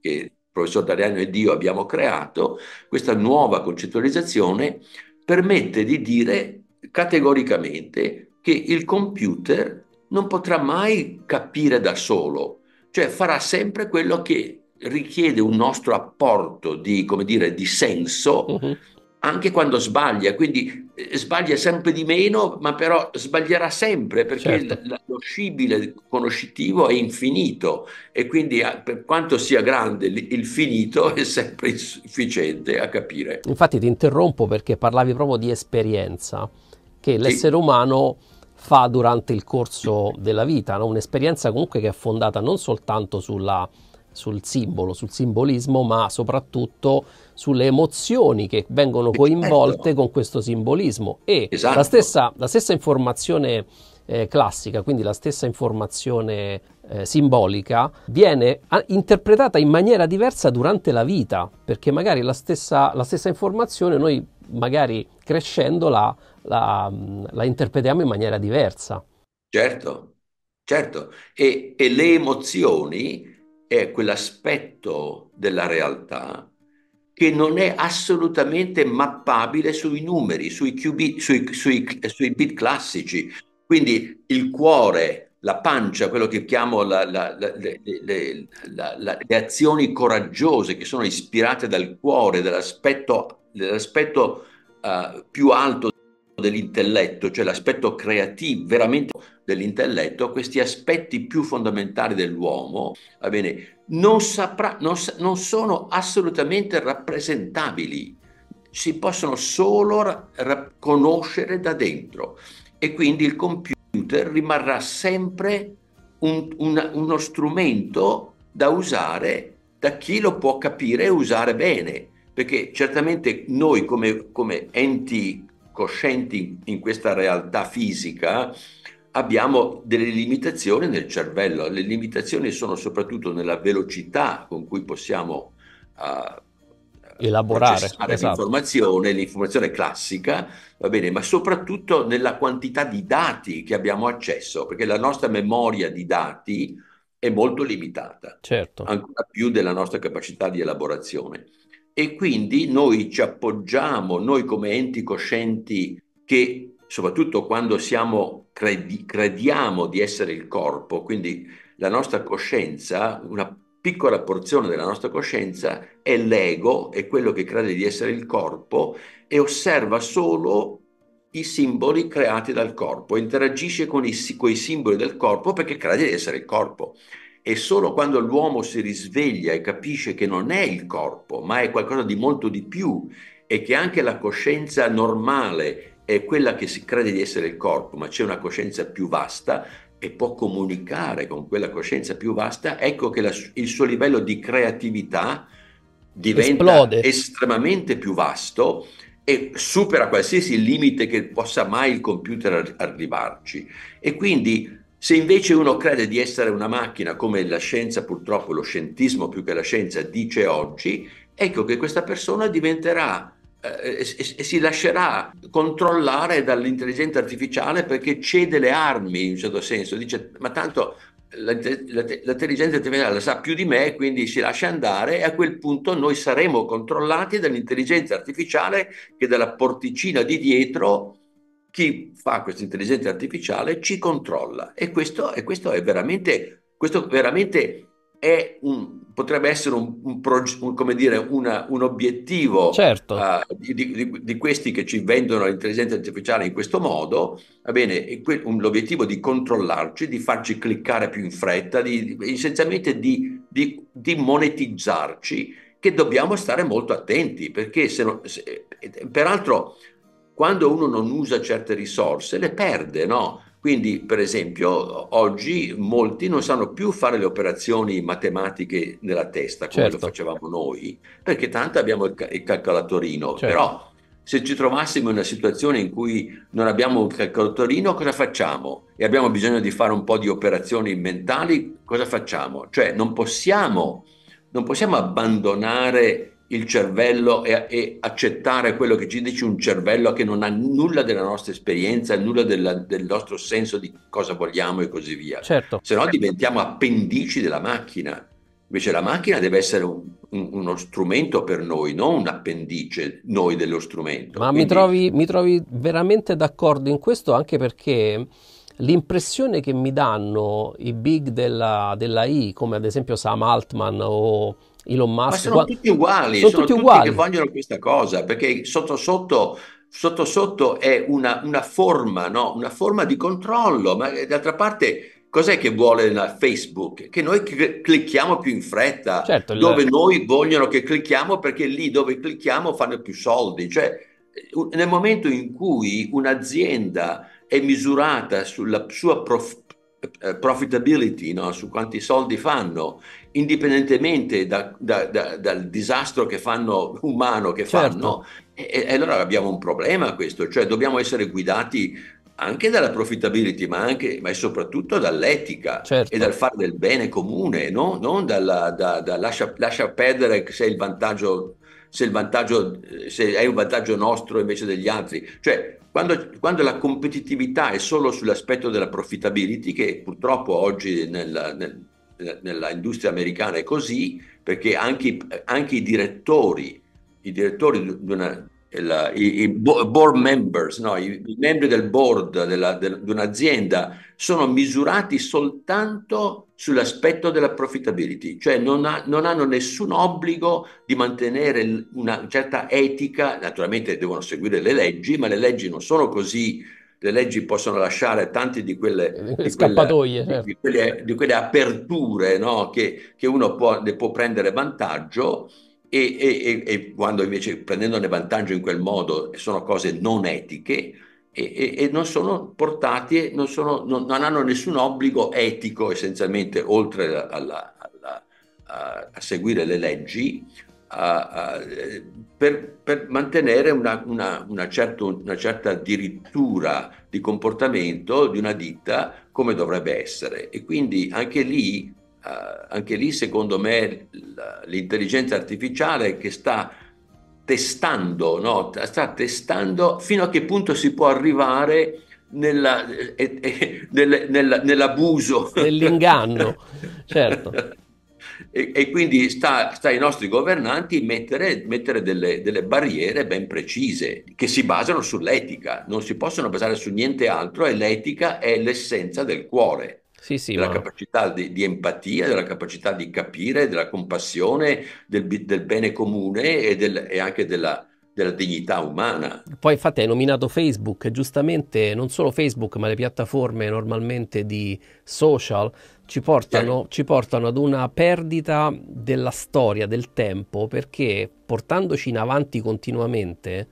che il professor Dariano e io abbiamo creato, questa nuova concettualizzazione permette di dire categoricamente che il computer non potrà mai capire da solo, cioè farà sempre quello che richiede un nostro apporto di, come dire, di senso. Uh-huh. Anche quando sbaglia, quindi eh, sbaglia sempre di meno, ma però sbaglierà sempre perché certo. l- lo scibile conoscitivo è infinito e quindi per quanto sia grande il finito è sempre insufficiente a capire. Infatti ti interrompo perché parlavi proprio di esperienza, che sì. l'essere umano fa durante il corso della vita, no? un'esperienza comunque che è fondata non soltanto sulla, sul simbolo, sul simbolismo, ma soprattutto sulle emozioni che vengono coinvolte certo. con questo simbolismo e esatto. la, stessa, la, stessa, informazione eh, classica, quindi la stessa informazione eh, simbolica, viene a- interpretata in maniera diversa durante la vita, perché magari la stessa, la stessa informazione noi magari crescendo la la, la interpretiamo in maniera diversa. Certo, certo. E, e le emozioni è quell'aspetto della realtà che non è assolutamente mappabile sui numeri, sui, QB, sui, sui, sui bit classici. Quindi il cuore, la pancia, quello che chiamo la, la, la, le, le, azioni coraggiose che sono ispirate dal cuore, dall'aspetto, dall'aspetto uh, più alto dell'intelletto, cioè l'aspetto creativo veramente dell'intelletto, questi aspetti più fondamentali dell'uomo, va bene, non, saprà, non, non sono assolutamente rappresentabili, si possono solo conoscere da dentro e quindi il computer rimarrà sempre un, un, uno strumento da usare da chi lo può capire e usare bene, perché certamente noi come, come enti coscienti in questa realtà fisica, abbiamo delle limitazioni nel cervello. Le limitazioni sono soprattutto nella velocità con cui possiamo uh, elaborare esatto. l'informazione, l'informazione classica, va bene, ma soprattutto nella quantità di dati che abbiamo accesso, perché la nostra memoria di dati è molto limitata, certo. ancora più della nostra capacità di elaborazione e quindi noi ci appoggiamo, noi come enti coscienti che soprattutto quando siamo, credi, crediamo di essere il corpo, quindi la nostra coscienza, una piccola porzione della nostra coscienza è l'ego, è quello che crede di essere il corpo e osserva solo i simboli creati dal corpo, interagisce con i, con i simboli del corpo perché crede di essere il corpo. E solo quando l'uomo si risveglia e capisce che non è il corpo, ma è qualcosa di molto di più e che anche la coscienza normale è quella che si crede di essere il corpo, ma c'è una coscienza più vasta e può comunicare con quella coscienza più vasta, ecco che la, il suo livello di creatività diventa Esplode. estremamente più vasto e supera qualsiasi limite che possa mai il computer arrivarci. E quindi se invece uno crede di essere una macchina, come la scienza purtroppo, lo scientismo più che la scienza dice oggi, ecco che questa persona diventerà eh, e, e si lascerà controllare dall'intelligenza artificiale perché cede le armi in un certo senso, dice ma tanto l'intelligenza artificiale la sa più di me, quindi si lascia andare e a quel punto noi saremo controllati dall'intelligenza artificiale che dalla porticina di dietro chi fa questa intelligenza artificiale ci controlla e questo, e questo è veramente, questo veramente è un, potrebbe essere un, un, un, dire, una, un obiettivo certo. uh, di, di, di, questi che ci vendono l'intelligenza artificiale in questo modo, va bene, que, l'obiettivo di controllarci, di farci cliccare più in fretta, di, essenzialmente di, monetizzarci, che dobbiamo stare molto attenti, perché se, no, se eh, peraltro quando uno non usa certe risorse le perde, no? Quindi, per esempio, oggi molti non sanno più fare le operazioni matematiche nella testa come certo. lo facevamo noi, perché tanto abbiamo il, il calcolatorino, certo. però se ci trovassimo in una situazione in cui non abbiamo un calcolatorino, cosa facciamo? E abbiamo bisogno di fare un po' di operazioni mentali, cosa facciamo? Cioè non possiamo, non possiamo abbandonare il cervello e, e, accettare quello che ci dice un cervello che non ha nulla della nostra esperienza, nulla della, del nostro senso di cosa vogliamo e così via. Certo. Se no diventiamo appendici della macchina. Invece la macchina deve essere un, un, uno strumento per noi, non un appendice noi dello strumento. Ma Quindi... mi, trovi, mi trovi veramente d'accordo in questo anche perché l'impressione che mi danno i big della, della I, come ad esempio Sam Altman o Elon Musk. Ma sono qua... tutti uguali, sono, sono tutti, tutti uguali. che vogliono questa cosa, perché sotto sotto sotto sotto è una, una, forma, no? una forma di controllo, ma eh, d'altra parte cos'è che vuole Facebook? Che noi cl- clicchiamo più in fretta, certo, dove il... noi vogliono che clicchiamo perché lì dove clicchiamo fanno più soldi, cioè nel momento in cui un'azienda è misurata sulla sua prof- eh, profitability, no? su quanti soldi fanno indipendentemente da, da, da, dal disastro che fanno, umano che certo. fanno, e, e, allora abbiamo un problema questo, cioè dobbiamo essere guidati anche dalla profitability, ma, anche, ma soprattutto dall'etica certo. e dal fare del bene comune, no? non dalla, da, lascia, lascia, perdere se il vantaggio... Se, il vantaggio, se è un vantaggio nostro invece degli altri. Cioè, quando, quando, la competitività è solo sull'aspetto della profitability, che purtroppo oggi nel, nel nella industria americana è così perché anche, anche i direttori, i direttori di una, il, i, i, board members, no, i, i, membri del board della, del, di un'azienda sono misurati soltanto sull'aspetto della profitability, cioè non, ha, non, hanno nessun obbligo di mantenere una certa etica, naturalmente devono seguire le leggi, ma le leggi non sono così le leggi possono lasciare tante di quelle, eh, di scappatoie, quella, certo. di, quelle, di quelle aperture no? che, che, uno può, ne può prendere vantaggio. E, e, e, quando invece prendendone vantaggio in quel modo sono cose non etiche e, e non sono portati, non, sono, non, non, hanno nessun obbligo etico essenzialmente oltre alla, alla, a, a, seguire le leggi, a, a, per, per, mantenere una, una, una, certo, una, certa dirittura di comportamento di una ditta come dovrebbe essere. E quindi anche lì, uh, anche lì secondo me, l'intelligenza artificiale che sta testando, no? sta testando fino a che punto si può arrivare nella, eh, eh, nel, nel, nell'abuso. Nell'inganno, certo. E, e quindi sta, sta, ai nostri governanti mettere, mettere delle, delle, barriere ben precise che si basano sull'etica, non si possono basare su niente altro e l'etica è l'essenza del cuore. Sì, sì, della ma... capacità di, di, empatia, della capacità di capire, della compassione, del, del bene comune e, del, e anche della, della dignità umana. Poi infatti hai nominato Facebook, giustamente non solo Facebook ma le piattaforme normalmente di social ci portano, ci portano, ad una perdita della storia, del tempo, perché portandoci in avanti continuamente,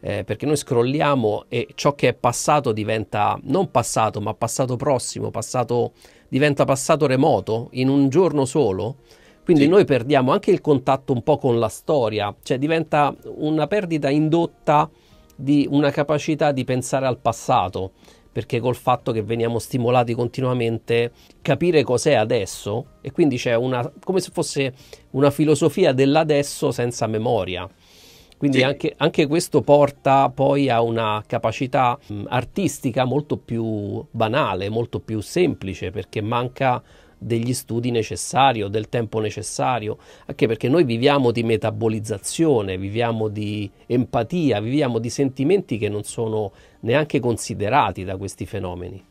eh, perché noi scrolliamo e ciò che è passato diventa non passato, ma passato prossimo, passato, diventa passato remoto in un giorno solo. Quindi sì. noi perdiamo anche il contatto un po' con la storia, cioè diventa una perdita indotta di una capacità di pensare al passato perché col fatto che veniamo stimolati continuamente, capire cos'è adesso e quindi c'è una, come se fosse una filosofia dell'adesso senza memoria. Quindi sì. anche, anche, questo porta poi a una capacità artistica molto più banale, molto più semplice, perché manca degli studi necessari o del tempo necessario, anche perché noi viviamo di metabolizzazione, viviamo di empatia, viviamo di sentimenti che non sono neanche considerati da questi fenomeni.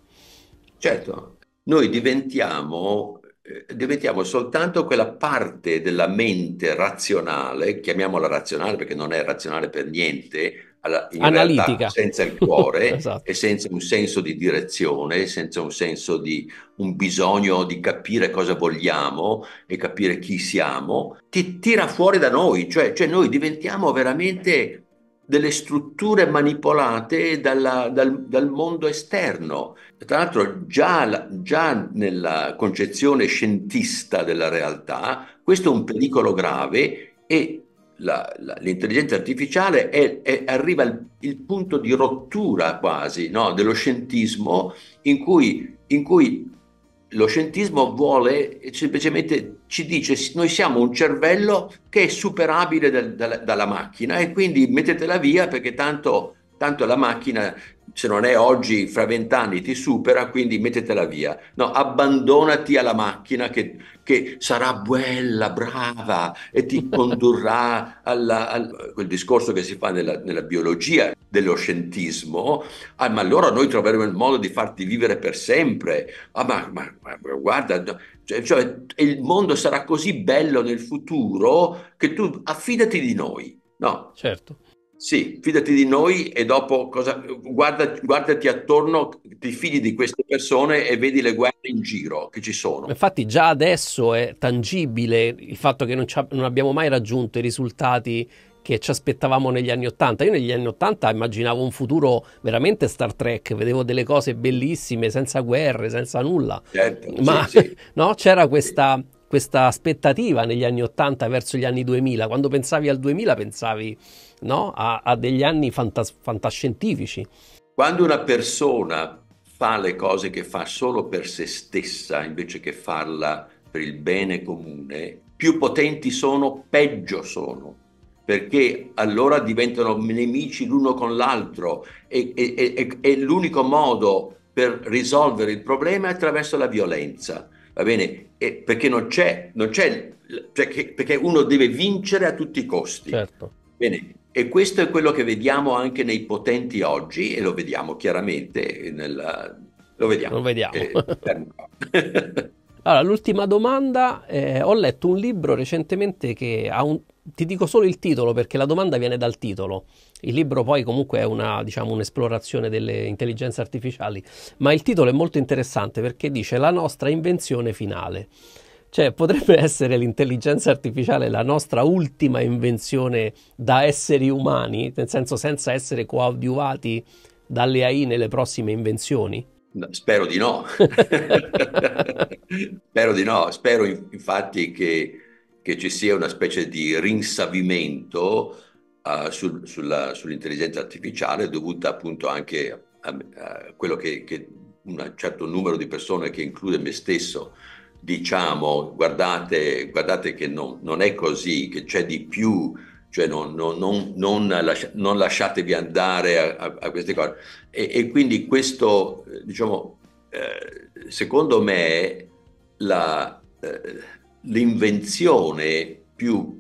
Certo, noi diventiamo eh, diventiamo soltanto quella parte della mente razionale, chiamiamola razionale perché non è razionale per niente, alla, analitica realtà, senza il cuore esatto. e senza un senso di direzione, senza un senso di un bisogno di capire cosa vogliamo e capire chi siamo, ti tira fuori da noi, cioè, cioè noi diventiamo veramente delle strutture manipolate dalla, dal, dal, mondo esterno. Tra l'altro già, già nella concezione scientista della realtà questo è un pericolo grave e la, la, l'intelligenza artificiale è, è, arriva al il punto di rottura quasi no? dello scientismo in cui, in cui, lo scientismo vuole semplicemente ci dice noi siamo un cervello che è superabile dal, dal, dalla macchina e quindi mettetela via perché tanto tanto la macchina se non è oggi, fra vent'anni ti supera, quindi mettetela via. No, abbandonati alla macchina che, che sarà bella, brava e ti condurrà alla, al quel discorso che si fa nella, nella biologia dello scientismo. Ah, ma allora noi troveremo il modo di farti vivere per sempre. Ah, ma, ma, ma guarda, cioè, cioè, il mondo sarà così bello nel futuro che tu affidati di noi. No. Certo. Sì, fidati di noi e dopo cosa, guarda, guardati attorno, ti fidi di queste persone e vedi le guerre in giro che ci sono. Infatti già adesso è tangibile il fatto che non, non abbiamo mai raggiunto i risultati che ci aspettavamo negli anni Ottanta. Io negli anni Ottanta immaginavo un futuro veramente Star Trek, vedevo delle cose bellissime, senza guerre, senza nulla. Certo, Ma sì, sì. No? c'era questa, questa aspettativa negli anni Ottanta verso gli anni 2000. Quando pensavi al 2000 pensavi no? a, a, degli anni fantas- fantascientifici. Quando una persona fa le cose che fa solo per se stessa invece che farla per il bene comune, più potenti sono, peggio sono, perché allora diventano nemici l'uno con l'altro e, e, e, e l'unico modo per risolvere il problema è attraverso la violenza, va bene? perché non c'è, non c'è cioè che, perché uno deve vincere a tutti i costi. Certo. Bene, e questo è quello che vediamo anche nei potenti oggi e lo vediamo chiaramente nella... Lo vediamo. Lo vediamo. Eh, allora, l'ultima domanda. Eh, ho letto un libro recentemente che ha un... Ti dico solo il titolo perché la domanda viene dal titolo. Il libro poi comunque è una, diciamo, un'esplorazione delle intelligenze artificiali, ma il titolo è molto interessante perché dice la nostra invenzione finale. Cioè, potrebbe essere l'intelligenza artificiale la nostra ultima invenzione da esseri umani, nel senso senza essere coadiuvati dalle AI nelle prossime invenzioni? Spero di no. spero di no. Spero infatti che, che, ci sia una specie di rinsavimento uh, sul, sulla, sull'intelligenza artificiale dovuta appunto anche a, a quello che, che un certo numero di persone che include me stesso diciamo guardate, guardate che no, non è così, che c'è di più, cioè non, non, non lascia, lasciatevi andare a, a, a queste cose. E, e, quindi questo, diciamo, eh, secondo me la, eh, l'invenzione più,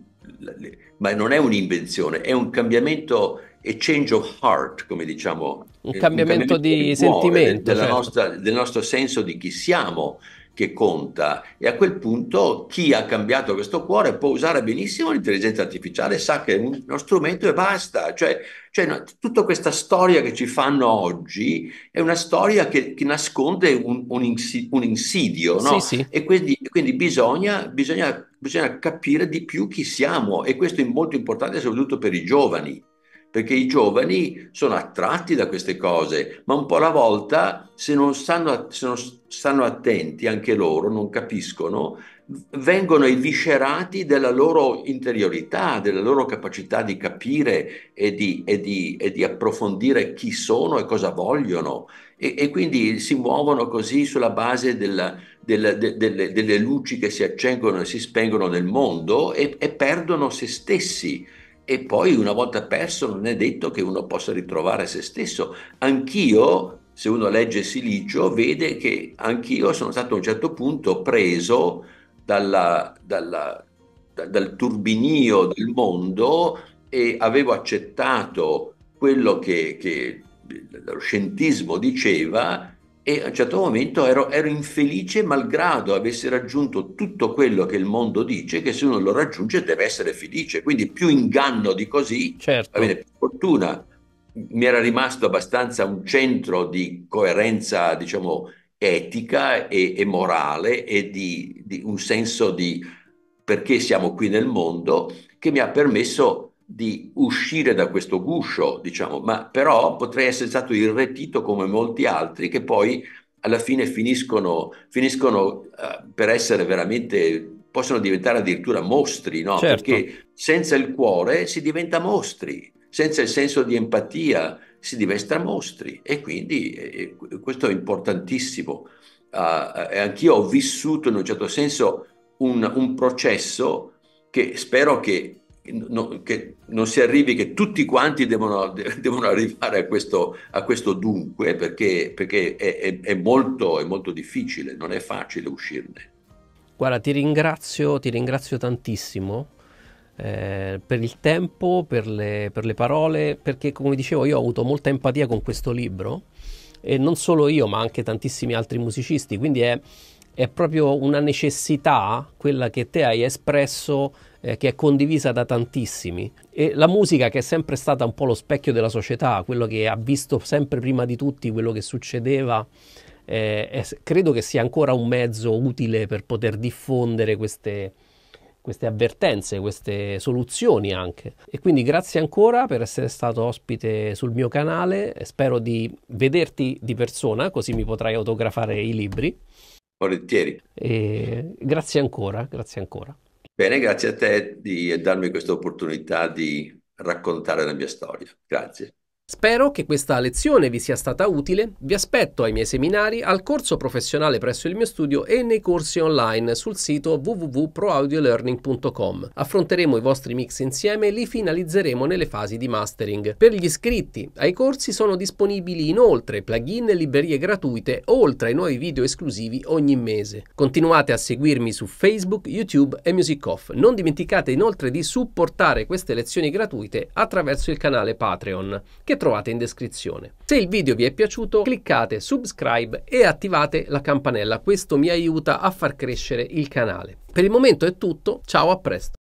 ma non è un'invenzione, è un cambiamento e change of heart, come diciamo. Un eh, cambiamento, un cambiamento di, di sentimento. Della certo. nostra, del nostro senso di chi siamo che conta e a quel punto chi ha cambiato questo cuore può usare benissimo l'intelligenza artificiale, sa che è uno strumento e basta. Cioè, cioè no, tutta questa storia che ci fanno oggi è una storia che, che nasconde un, un, insi- un insidio, no? sì, sì. E quindi, quindi bisogna, bisogna, bisogna capire di più chi siamo e questo è molto importante soprattutto per i giovani perché i giovani sono attratti da queste cose, ma un po' alla volta, se non stanno, se non stanno attenti anche loro, non capiscono, vengono eviscerati della loro interiorità, della loro capacità di capire e di, e di, e di approfondire chi sono e cosa vogliono. E, e quindi si muovono così sulla base della, della, de, delle, delle, luci che si accengono e si spengono nel mondo e perdono se stessi e poi una volta perso non è detto che uno possa ritrovare se stesso. Anch'io, se uno legge Silicio, vede che anch'io sono stato a un certo punto preso dalla, dalla, da, dal turbinio del mondo e avevo accettato quello che, che lo scientismo diceva e a un certo momento ero, ero, infelice malgrado avessi raggiunto tutto quello che il mondo dice che se uno lo raggiunge deve essere felice quindi più inganno di così certo. bene, per fortuna mi era rimasto abbastanza un centro di coerenza diciamo etica e, e morale e di, di un senso di perché siamo qui nel mondo che mi ha permesso di uscire da questo guscio, diciamo, ma però potrei essere stato irretito come molti altri che poi alla fine finiscono, finiscono uh, per essere veramente, possono diventare addirittura mostri, no? Certo. Perché senza il cuore si diventa mostri, senza il senso di empatia si diventa mostri e quindi eh, eh questo è importantissimo. Uh, e anch'io ho vissuto in un certo senso un, un processo che spero che no, che non si arrivi, che tutti quanti devono, devono arrivare a questo, a questo, dunque, perché, perché è, è, è, molto, è molto difficile, non è facile uscirne. Guarda, ti ringrazio, ti ringrazio tantissimo eh, per il tempo, per le, per le, parole, perché come dicevo io ho avuto molta empatia con questo libro e non solo io ma anche tantissimi altri musicisti, quindi è, è proprio una necessità quella che te hai espresso eh, che è condivisa da tantissimi e la musica che è sempre stata un po' lo specchio della società, quello che ha visto sempre prima di tutti quello che succedeva, eh, è, credo che sia ancora un mezzo utile per poter diffondere queste, queste avvertenze, queste soluzioni anche. E quindi grazie ancora per essere stato ospite sul mio canale, spero di vederti di persona così mi potrai autografare i libri. Volentieri. E grazie ancora, grazie ancora. Bene, grazie a te di darmi questa opportunità di raccontare la mia storia. Grazie. Spero che questa lezione vi sia stata utile, vi aspetto ai miei seminari, al corso professionale presso il mio studio e nei corsi online sul sito www.proaudiolearning.com. Affronteremo i vostri mix insieme e li finalizzeremo nelle fasi di mastering. Per gli iscritti ai corsi sono disponibili inoltre plugin e librerie gratuite, oltre ai nuovi video esclusivi ogni mese. Continuate a seguirmi su Facebook, YouTube e Music Off. Non dimenticate inoltre di supportare queste lezioni gratuite attraverso il canale Patreon, che trovate in descrizione. Se il video vi è piaciuto cliccate subscribe e attivate la campanella, questo mi aiuta a far crescere il canale. Per il momento è tutto, ciao a presto!